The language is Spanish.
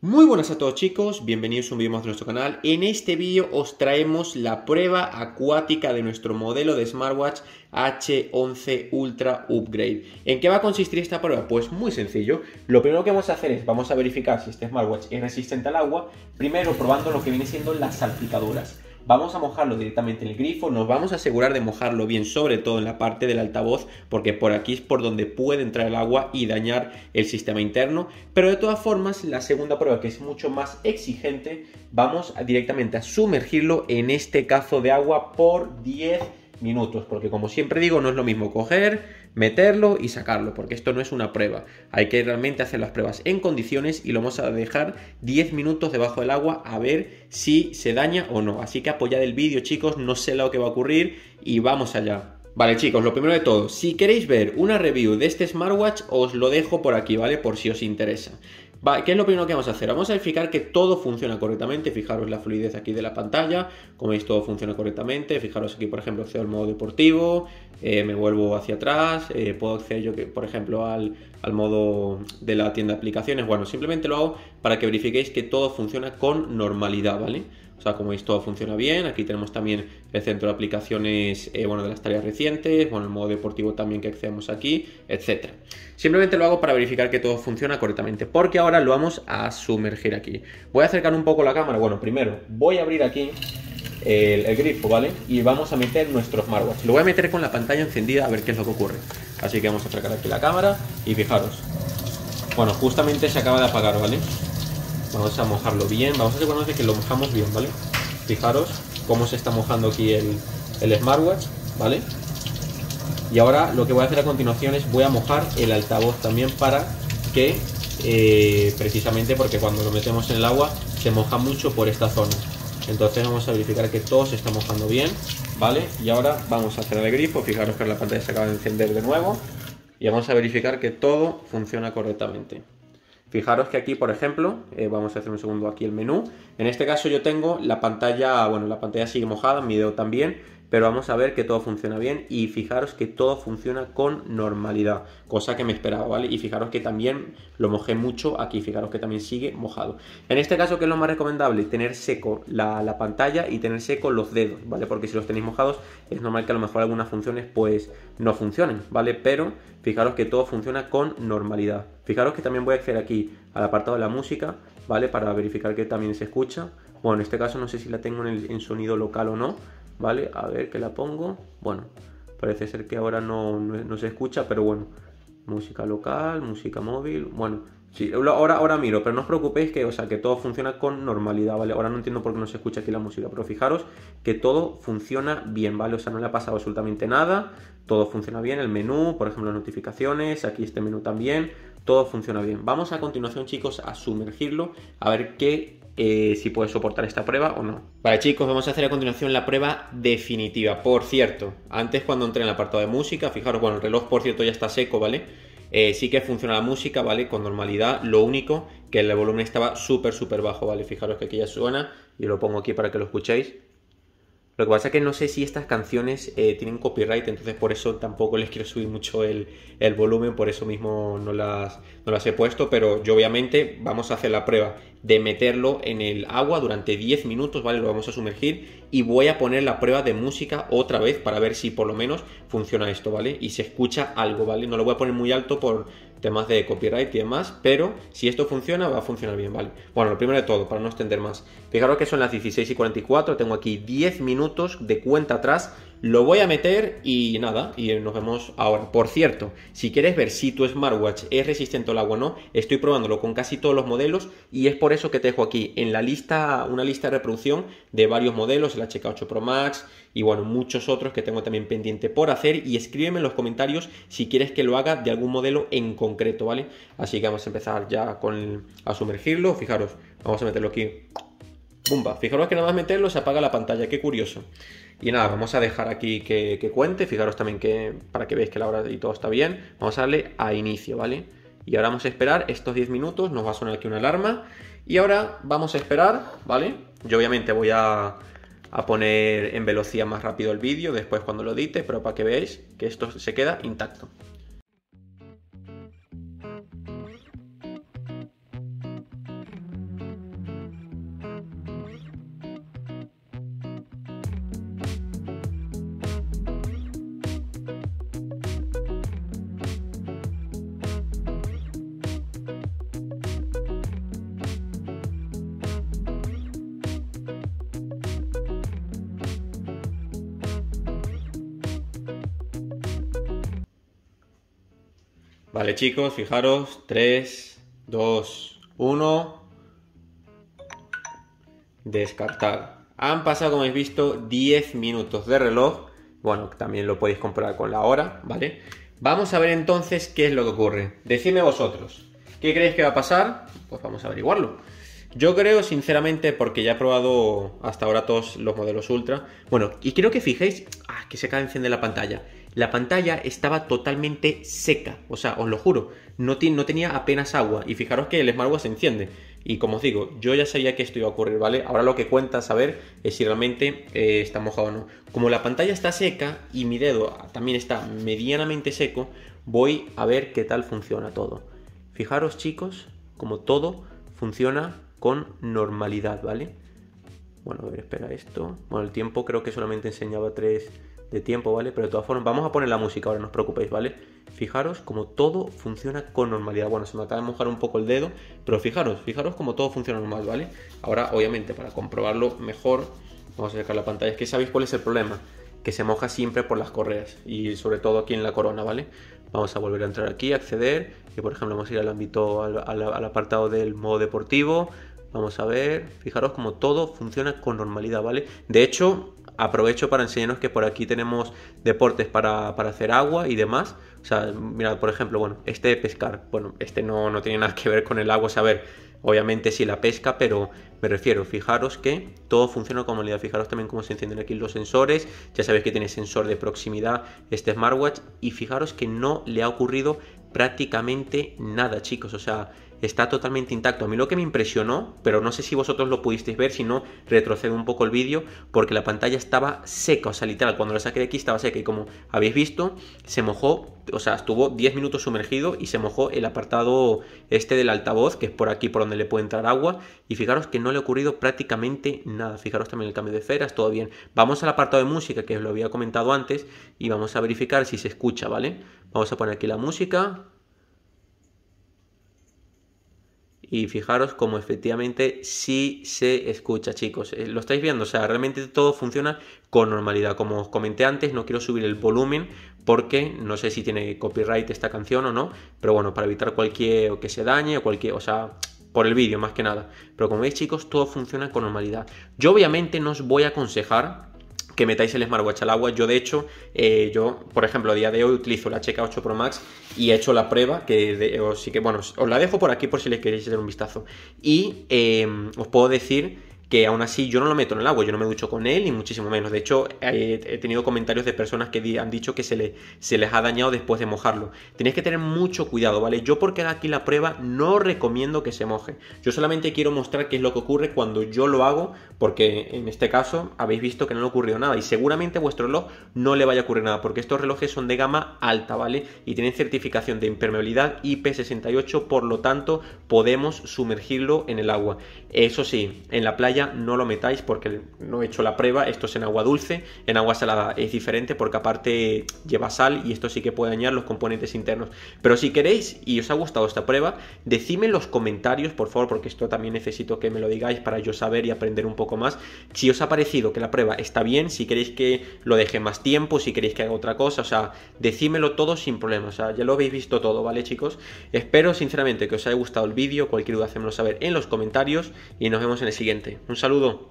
Muy buenas a todos chicos, bienvenidos a un vídeo más de nuestro canal. En este vídeo os traemos la prueba acuática de nuestro modelo de smartwatch H11 Ultra Upgrade. ¿En qué va a consistir esta prueba? Pues muy sencillo. Lo primero que vamos a hacer es, vamos a verificar si este smartwatch es resistente al agua, primero probando lo que viene siendo las salpicaduras vamos a mojarlo directamente en el grifo, nos vamos a asegurar de mojarlo bien, sobre todo en la parte del altavoz, porque por aquí es por donde puede entrar el agua y dañar el sistema interno. Pero de todas formas, la segunda prueba, que es mucho más exigente, vamos directamente a sumergirlo en este cazo de agua por 10 minutos, porque como siempre digo, no es lo mismo coger meterlo y sacarlo, porque esto no es una prueba. Hay que realmente hacer las pruebas en condiciones y lo vamos a dejar 10 minutos debajo del agua a ver si se daña o no. Así que apoyad el vídeo, chicos, no sé lo que va a ocurrir y vamos allá. Vale chicos, lo primero de todo, si queréis ver una review de este smartwatch os lo dejo por aquí, ¿vale? Por si os interesa. ¿Qué es lo primero que vamos a hacer? Vamos a verificar que todo funciona correctamente. Fijaros la fluidez aquí de la pantalla. Como veis, todo funciona correctamente. Fijaros aquí, por ejemplo, accedo al modo deportivo. Eh, me vuelvo hacia atrás. Eh, puedo acceder yo, por ejemplo, al, al, modo de la tienda de aplicaciones. Bueno, simplemente lo hago para que verifiquéis que todo funciona con normalidad, ¿vale? O sea, como veis, todo funciona bien. Aquí tenemos también el centro de aplicaciones, eh, bueno, de las tareas recientes, bueno, el modo deportivo también que accedemos aquí, etcétera. Simplemente lo hago para verificar que todo funciona correctamente, porque ahora lo vamos a sumergir aquí. Voy a acercar un poco la cámara. Bueno, primero voy a abrir aquí el, el, grifo, ¿vale? Y vamos a meter nuestros smartwatch. Lo voy a meter con la pantalla encendida a ver qué es lo que ocurre. Así que vamos a acercar aquí la cámara y fijaros. Bueno, justamente se acaba de apagar, ¿vale? Vamos a mojarlo bien. Vamos a asegurarnos de que lo mojamos bien, ¿vale? Fijaros cómo se está mojando aquí el, el smartwatch, ¿vale? Y ahora lo que voy a hacer a continuación es voy a mojar el altavoz también para que, eh, precisamente porque cuando lo metemos en el agua se moja mucho por esta zona. Entonces vamos a verificar que todo se está mojando bien, ¿vale? Y ahora vamos a hacer el grifo, fijaros que la pantalla se acaba de encender de nuevo y vamos a verificar que todo funciona correctamente. Fijaros que aquí, por ejemplo, eh, vamos a hacer un segundo aquí el menú. En este caso yo tengo la pantalla, bueno, la pantalla sigue mojada, mi dedo también, pero vamos a ver que todo funciona bien y fijaros que todo funciona con normalidad, cosa que me esperaba, ¿vale? Y fijaros que también lo mojé mucho aquí, fijaros que también sigue mojado. En este caso, ¿qué es lo más recomendable? Tener seco la, pantalla y tener seco los dedos, ¿vale? Porque si los tenéis mojados es normal que a lo mejor algunas funciones pues no funcionen, ¿vale? Pero fijaros que todo funciona con normalidad. Fijaros que también voy a acceder aquí al apartado de la música, ¿vale? Para verificar que también se escucha. Bueno, en este caso no sé si la tengo en, el, en sonido local o no, ¿vale? A ver que la pongo. Bueno, parece ser que ahora no, se escucha, pero bueno. Música local, música móvil, bueno. Sí, ahora, ahora miro, pero no os preocupéis que, o sea, que todo funciona con normalidad, ¿vale? Ahora no entiendo por qué no se escucha aquí la música, pero fijaros que todo funciona bien, ¿vale? O sea, no le ha pasado absolutamente nada, todo funciona bien, el menú, por ejemplo, las notificaciones, aquí este menú también, todo funciona bien. Vamos a continuación, chicos, a sumergirlo, a ver qué eh, si puedes soportar esta prueba o no. Vale chicos, vamos a hacer a continuación la prueba definitiva. Por cierto, antes cuando entré en el apartado de música, fijaros, bueno, el reloj por cierto ya está seco, ¿vale? Eh, sí que funciona la música, ¿vale? Con normalidad, lo único que el volumen estaba súper, súper bajo, ¿vale? Fijaros que aquí ya suena, yo lo pongo aquí para que lo escuchéis. Lo que pasa es que no sé si estas canciones eh, tienen copyright, entonces por eso tampoco les quiero subir mucho el, volumen, por eso mismo no las, no las he puesto, pero yo obviamente vamos a hacer la prueba de meterlo en el agua durante 10 minutos, ¿vale? Lo vamos a sumergir y voy a poner la prueba de música otra vez para ver si por lo menos funciona esto, ¿vale? Y se escucha algo, ¿vale? No lo voy a poner muy alto por, temas de copyright y demás, pero si esto funciona, va a funcionar bien, ¿vale? Bueno, lo primero de todo, para no extender más, fijaros que son las 16 y 44, tengo aquí 10 minutos de cuenta atrás lo voy a meter y nada, y nos vemos ahora. Por cierto, si quieres ver si tu smartwatch es resistente al agua o no, estoy probándolo con casi todos los modelos y es por eso que te dejo aquí en la lista, una lista de reproducción de varios modelos, el HK8 Pro Max y bueno, muchos otros que tengo también pendiente por hacer y escríbeme en los comentarios si quieres que lo haga de algún modelo en concreto, ¿vale? Así que vamos a empezar ya con a sumergirlo, fijaros, vamos a meterlo aquí Bumba. Fijaros que nada más meterlo se apaga la pantalla, qué curioso. Y nada, vamos a dejar aquí que, cuente. Fijaros también que para que veáis que la hora y todo está bien. Vamos a darle a inicio, ¿vale? Y ahora vamos a esperar estos 10 minutos. Nos va a sonar aquí una alarma. Y ahora vamos a esperar, ¿vale? Yo obviamente voy a, a poner en velocidad más rápido el vídeo después cuando lo edite, pero para que veáis que esto se queda intacto. Vale, chicos, fijaros. 3, 2, 1. Descartar. Han pasado, como habéis visto, 10 minutos de reloj. Bueno, también lo podéis comprobar con la hora, ¿vale? Vamos a ver entonces qué es lo que ocurre. Decidme vosotros, ¿qué creéis que va a pasar? Pues vamos a averiguarlo. Yo creo, sinceramente, porque ya he probado hasta ahora todos los modelos Ultra. Bueno, y quiero que fijéis... Ah, que se acaba de encender la pantalla la pantalla estaba totalmente seca, o sea, os lo juro, no, tenía apenas agua. Y fijaros que el smartwatch se enciende. Y como os digo, yo ya sabía que esto iba a ocurrir, ¿vale? Ahora lo que cuenta saber es si realmente eh, está mojado o no. Como la pantalla está seca y mi dedo también está medianamente seco, voy a ver qué tal funciona todo. Fijaros chicos, como todo funciona con normalidad, ¿vale? Bueno, a ver, espera esto. Bueno, el tiempo creo que solamente enseñaba tres de tiempo, ¿vale? Pero de todas formas, vamos a poner la música ahora, no os preocupéis, ¿vale? Fijaros como todo funciona con normalidad. Bueno, se me acaba de mojar un poco el dedo, pero fijaros, fijaros como todo funciona normal, ¿vale? Ahora, obviamente, para comprobarlo mejor, vamos a sacar la pantalla. Es que sabéis cuál es el problema, que se moja siempre por las correas y sobre todo aquí en la corona, ¿vale? Vamos a volver a entrar aquí, acceder, y por ejemplo vamos a ir al ámbito, al, al apartado del modo deportivo, Vamos a ver, fijaros como todo funciona con normalidad, ¿vale? De hecho, Aprovecho para enseñaros que por aquí tenemos deportes para, hacer agua y demás. O sea, mirad, por ejemplo, bueno, este de pescar. Bueno, este no, no tiene nada que ver con el agua, Saber, obviamente sí la pesca, pero me refiero, fijaros que todo funciona como le da. Fijaros también cómo se encienden aquí los sensores. Ya sabéis que tiene sensor de proximidad este smartwatch. Y fijaros que no le ha ocurrido prácticamente nada, chicos. O sea, está totalmente intacto. A mí lo que me impresionó, pero no sé si vosotros lo pudisteis ver, si no, retrocedo un poco el vídeo, porque la pantalla estaba seca, o sea, literal, cuando la saqué de aquí estaba seca y como habéis visto, se mojó, o sea, estuvo 10 minutos sumergido y se mojó el apartado este del altavoz, que es por aquí por donde le puede entrar agua, y fijaros que no le ha ocurrido prácticamente nada. Fijaros también el cambio de esferas, todo bien. Vamos al apartado de música, que os lo había comentado antes, y vamos a verificar si se escucha, ¿vale? Vamos a poner aquí la música, Y fijaros cómo efectivamente sí se escucha, chicos. Eh, lo estáis viendo, o sea, realmente todo funciona con normalidad. Como os comenté antes, no quiero subir el volumen porque no sé si tiene copyright esta canción o no, pero bueno, para evitar cualquier que se dañe o cualquier, o sea, por el vídeo más que nada. Pero como veis, chicos, todo funciona con normalidad. Yo obviamente no os voy a aconsejar que metáis el smartwatch al agua. Yo, de hecho, eh, yo, por ejemplo, a día de hoy utilizo la Checa 8 Pro Max y he hecho la prueba, que os, que, bueno, os la dejo por aquí por si les queréis dar un vistazo. Y eh, os puedo decir que aún así yo no lo meto en el agua, yo no me ducho con él, y muchísimo menos. De hecho, he, tenido comentarios de personas que han dicho que se, les ha dañado después de mojarlo. Tenéis que tener mucho cuidado, ¿vale? Yo porque haga aquí la prueba no recomiendo que se moje. Yo solamente quiero mostrar qué es lo que ocurre cuando yo lo hago, porque en este caso habéis visto que no le ocurrió nada y seguramente vuestro reloj no le vaya a ocurrir nada, porque estos relojes son de gama alta, ¿vale? Y tienen certificación de impermeabilidad IP68, por lo tanto podemos sumergirlo en el agua. Eso sí, en la playa no lo metáis porque no he hecho la prueba, esto es en agua dulce, en agua salada es diferente porque aparte lleva sal y esto sí que puede dañar los componentes internos. Pero si queréis y os ha gustado esta prueba, decime en los comentarios, por favor, porque esto también necesito que me lo digáis para yo saber y aprender un poco más, si os ha parecido que la prueba está bien, si queréis que lo deje más tiempo, si queréis que haga otra cosa, o sea, decímelo todo sin problema, o sea, ya lo habéis visto todo, ¿vale chicos? Espero sinceramente que os haya gustado el vídeo, cualquier duda hacémoslo saber en los comentarios y nos vemos en el siguiente. Un saludo.